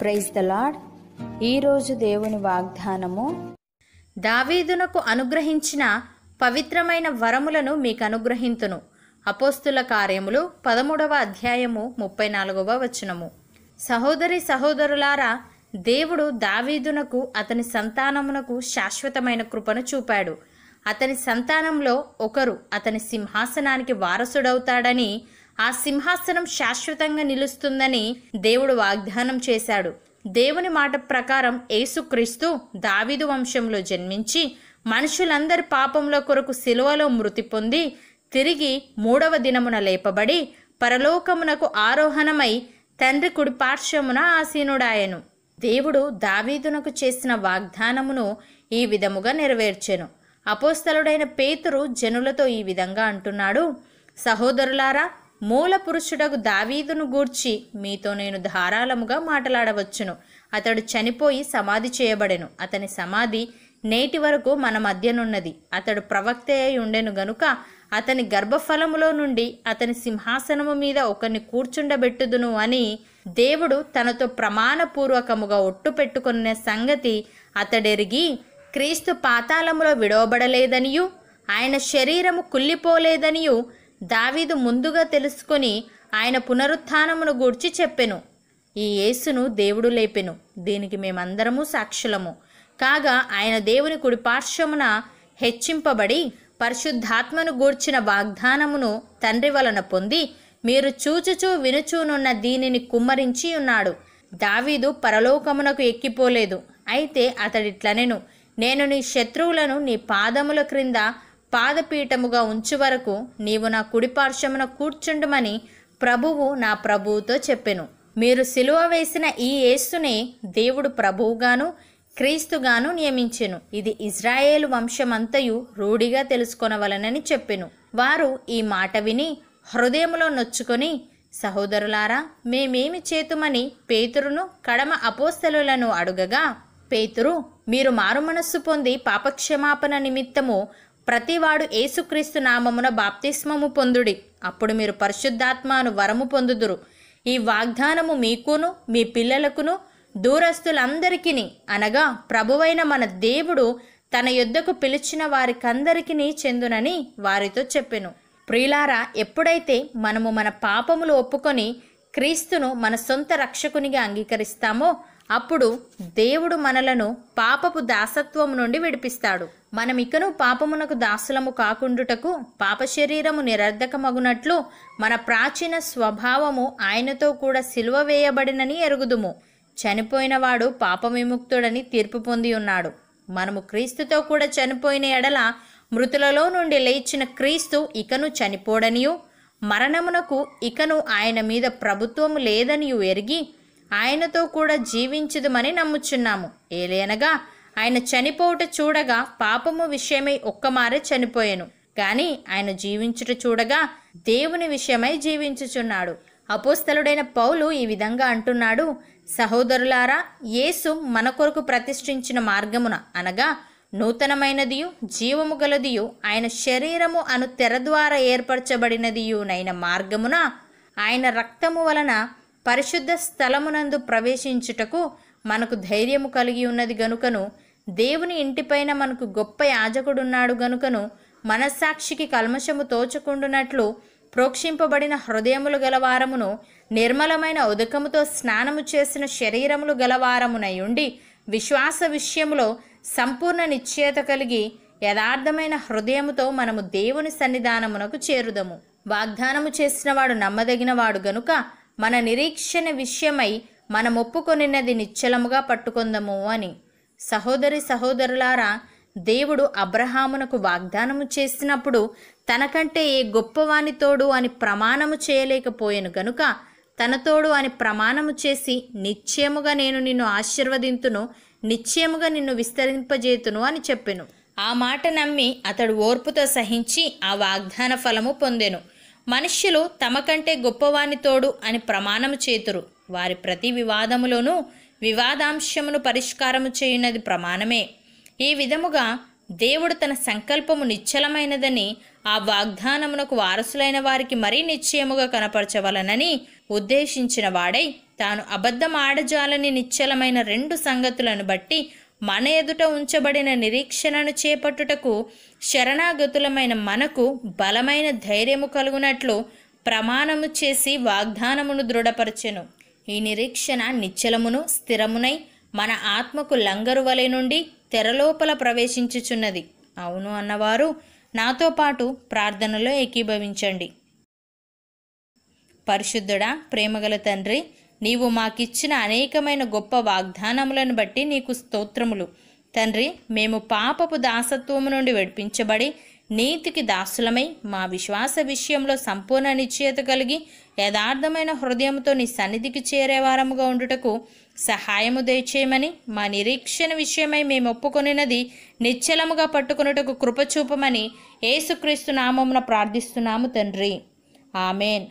praise the lord ఈరోజు దేవుని వాగ్దానము దావీదునకు అనుగ్రహించిన పవిత్రమైన వరములను మీకు అనుగ్రహింతును అపోస్తుల కార్యములు పదమూడవ అధ్యాయము ముప్పై నాలుగవ వచనము సహోదరి సహోదరులారా దేవుడు దావీదునకు అతని సంతానమునకు శాశ్వతమైన కృపను చూపాడు అతని సంతానంలో ఒకరు అతని సింహాసనానికి వారసుడవుతాడని ఆ సింహాసనం శాశ్వతంగా నిలుస్తుందని దేవుడు వాగ్దానం చేశాడు దేవుని మాట ప్రకారం ఏసుక్రీస్తు దావిదు వంశంలో జన్మించి మనుషులందరి పాపముల కొరకు శిలువలో మృతి పొంది తిరిగి మూడవ దినమున లేపబడి పరలోకమునకు ఆరోహణమై తండ్రి కుడిపార్శ్వమున ఆసీనుడాయను దేవుడు దావీదునకు చేసిన వాగ్దానమును ఈ విధముగా నెరవేర్చెను అపోస్తలుడైన పేతురు జనులతో ఈ విధంగా అంటున్నాడు సహోదరులారా మూల పురుషుడకు దావీదును గూర్చి మీతో నేను ధారాళముగా మాట్లాడవచ్చును అతడు చనిపోయి సమాధి చేయబడెను అతని సమాధి నేటి వరకు మన మధ్యనున్నది అతడు ప్రవక్త అయి ఉండెను గనుక అతని గర్భఫలములో నుండి అతని సింహాసనము మీద ఒకరిని కూర్చుండబెట్టుదును అని దేవుడు తనతో ప్రమాణపూర్వకముగా ఒట్టు పెట్టుకున్న సంగతి అతడెరిగి క్రీస్తు పాతాళములో విడవబడలేదనియు ఆయన శరీరము కుల్లిపోలేదనియూ దావీదు ముందుగా తెలుసుకొని ఆయన పునరుత్నమును గూర్చి చెప్పెను ఈ యేసును దేవుడు లేపెను దీనికి మేమందరము సాక్షులము కాగా ఆయన దేవుని కుడి పార్శ్వమున హెచ్చింపబడి పరిశుద్ధాత్మను గూర్చిన వాగ్దానమును తండ్రి వలన పొంది మీరు చూచుచూ వినుచూనున్న దీనిని కుమ్మరించి ఉన్నాడు దావీదు పరలోకమునకు ఎక్కిపోలేదు అయితే అతడిట్లనెను నేను నీ శత్రువులను నీ పాదముల క్రింద పాదపీఠముగా ఉంచు వరకు నీవు నా కుడిపార్శ్వమున కూర్చుండమని ప్రభువు నా ప్రభువుతో చెప్పెను మీరు సిలువ వేసిన ఈ యేసునే దేవుడు ప్రభువుగాను క్రీస్తుగాను నియమించెను ఇది ఇజ్రాయేల్ వంశమంతయు రూఢిగా తెలుసుకొనవలనని చెప్పెను వారు ఈ మాట విని హృదయంలో నొచ్చుకొని సహోదరులారా మేమేమి చేతుమని పేతురును కడమ అపోస్తలులను అడుగగా పేతురు మీరు మారుమనస్సు పొంది పాపక్షమాపణ నిమిత్తము ప్రతివాడు ఏసుక్రీస్తు నామమున బాప్తిస్మము పొందుడి అప్పుడు మీరు పరిశుద్ధాత్మను వరము పొందుదురు ఈ వాగ్దానము మీకును మీ పిల్లలకును దూరస్తులందరికీ అనగా ప్రభువైన మన దేవుడు తన యుద్ధకు పిలిచిన వారికందరికీ చెందునని వారితో చెప్పెను ప్రియులారా ఎప్పుడైతే మనము మన పాపములు ఒప్పుకొని క్రీస్తును మన సొంత రక్షకునిగా అంగీకరిస్తామో అప్పుడు దేవుడు మనలను పాపపు దాసత్వం నుండి విడిపిస్తాడు మనమికను పాపమునకు దాసులము కాకుండుటకు పాప శరీరము నిరర్ధకమగునట్లు మన ప్రాచీన స్వభావము ఆయనతో కూడా సిలువ వేయబడినని ఎరుగుదుము చనిపోయినవాడు పాప విముక్తుడని తీర్పు పొంది ఉన్నాడు మనము క్రీస్తుతో కూడా చనిపోయిన ఎడల మృతులలో నుండి లేచిన క్రీస్తు ఇకను చనిపోడనియు మరణమునకు ఇకను ఆయన మీద ప్రభుత్వము లేదనియు ఎరిగి ఆయనతో కూడా జీవించదుమని నమ్ముచున్నాము ఏలేనగా ఆయన చనిపోవుట చూడగా పాపము విషయమై ఒక్కమారే చనిపోయాను కానీ ఆయన జీవించుట చూడగా దేవుని విషయమై జీవించుచున్నాడు అపోస్తలుడైన పౌలు ఈ విధంగా అంటున్నాడు సహోదరులారా యేసు మన కొరకు ప్రతిష్ఠించిన మార్గమున అనగా నూతనమైనదియు జీవము గలదియు ఆయన శరీరము అను తెర ద్వారా ఏర్పరచబడినదియునైన మార్గమున ఆయన రక్తము వలన పరిశుద్ధ స్థలమునందు ప్రవేశించుటకు మనకు ధైర్యము కలిగి ఉన్నది గనుకను దేవుని ఇంటిపైన మనకు గొప్ప యాజకుడున్నాడు గనుకను మనస్సాక్షికి కల్మషము తోచకుండునట్లు ప్రోక్షింపబడిన హృదయములు గలవారమును నిర్మలమైన ఉదకముతో స్నానము చేసిన శరీరములు గలవారమునై ఉండి విశ్వాస విషయంలో సంపూర్ణ నిశ్చయత కలిగి యథార్థమైన హృదయముతో మనము దేవుని సన్నిధానమునకు చేరుదము వాగ్దానము చేసినవాడు నమ్మదగినవాడు గనుక మన నిరీక్షణ విషయమై మనం ఒప్పుకొనినది నిశ్చలముగా పట్టుకుందము అని సహోదరి సహోదరులారా దేవుడు అబ్రహామునకు వాగ్దానము చేసినప్పుడు తనకంటే ఏ గొప్పవాని తోడు అని ప్రమాణము చేయలేకపోయాను గనుక తనతోడు అని ప్రమాణము చేసి నిశ్చయముగా నేను నిన్ను ఆశీర్వదింతును నిశ్చయముగా నిన్ను విస్తరింపజేతును అని చెప్పెను ఆ మాట నమ్మి అతడు ఓర్పుతో సహించి ఆ వాగ్దాన ఫలము పొందెను మనుష్యులు తమకంటే కంటే తోడు అని ప్రమాణము చేతురు వారి ప్రతి వివాదములోనూ వివాదాంశమును పరిష్కారము చేయునది ప్రమాణమే ఈ విధముగా దేవుడు తన సంకల్పము నిశ్చలమైనదని ఆ వాగ్దానమునకు వారసులైన వారికి మరీ నిశ్చయముగా కనపరచవలనని ఉద్దేశించిన వాడై తాను ఆడజాలని నిశ్చలమైన రెండు సంగతులను బట్టి మన ఎదుట ఉంచబడిన నిరీక్షణను చేపట్టుటకు శరణాగతులమైన మనకు బలమైన ధైర్యము కలుగునట్లు ప్రమాణము చేసి వాగ్దానమును దృఢపరచెను ఈ నిరీక్షణ నిశ్చలమును స్థిరమునై మన ఆత్మకు లంగరు వలె నుండి తెరలోపల ప్రవేశించుచున్నది అవును అన్నవారు నాతో పాటు ప్రార్థనలో ఏకీభవించండి పరిశుద్ధుడా ప్రేమగల తండ్రి నీవు మాకిచ్చిన అనేకమైన గొప్ప వాగ్దానములను బట్టి నీకు స్తోత్రములు తండ్రి మేము పాపపు దాసత్వము నుండి విడిపించబడి నీతికి దాసులమై మా విశ్వాస విషయంలో సంపూర్ణ నిశ్చయత కలిగి యథార్థమైన హృదయంతో నీ సన్నిధికి చేరేవారముగా ఉండుటకు సహాయము దయచేయమని మా నిరీక్షణ విషయమై మేము ఒప్పుకొనినది నిశ్చలముగా పట్టుకున్నటకు కృపచూపమని ఏసుక్రీస్తు నామమున ప్రార్థిస్తున్నాము తండ్రి ఆమెన్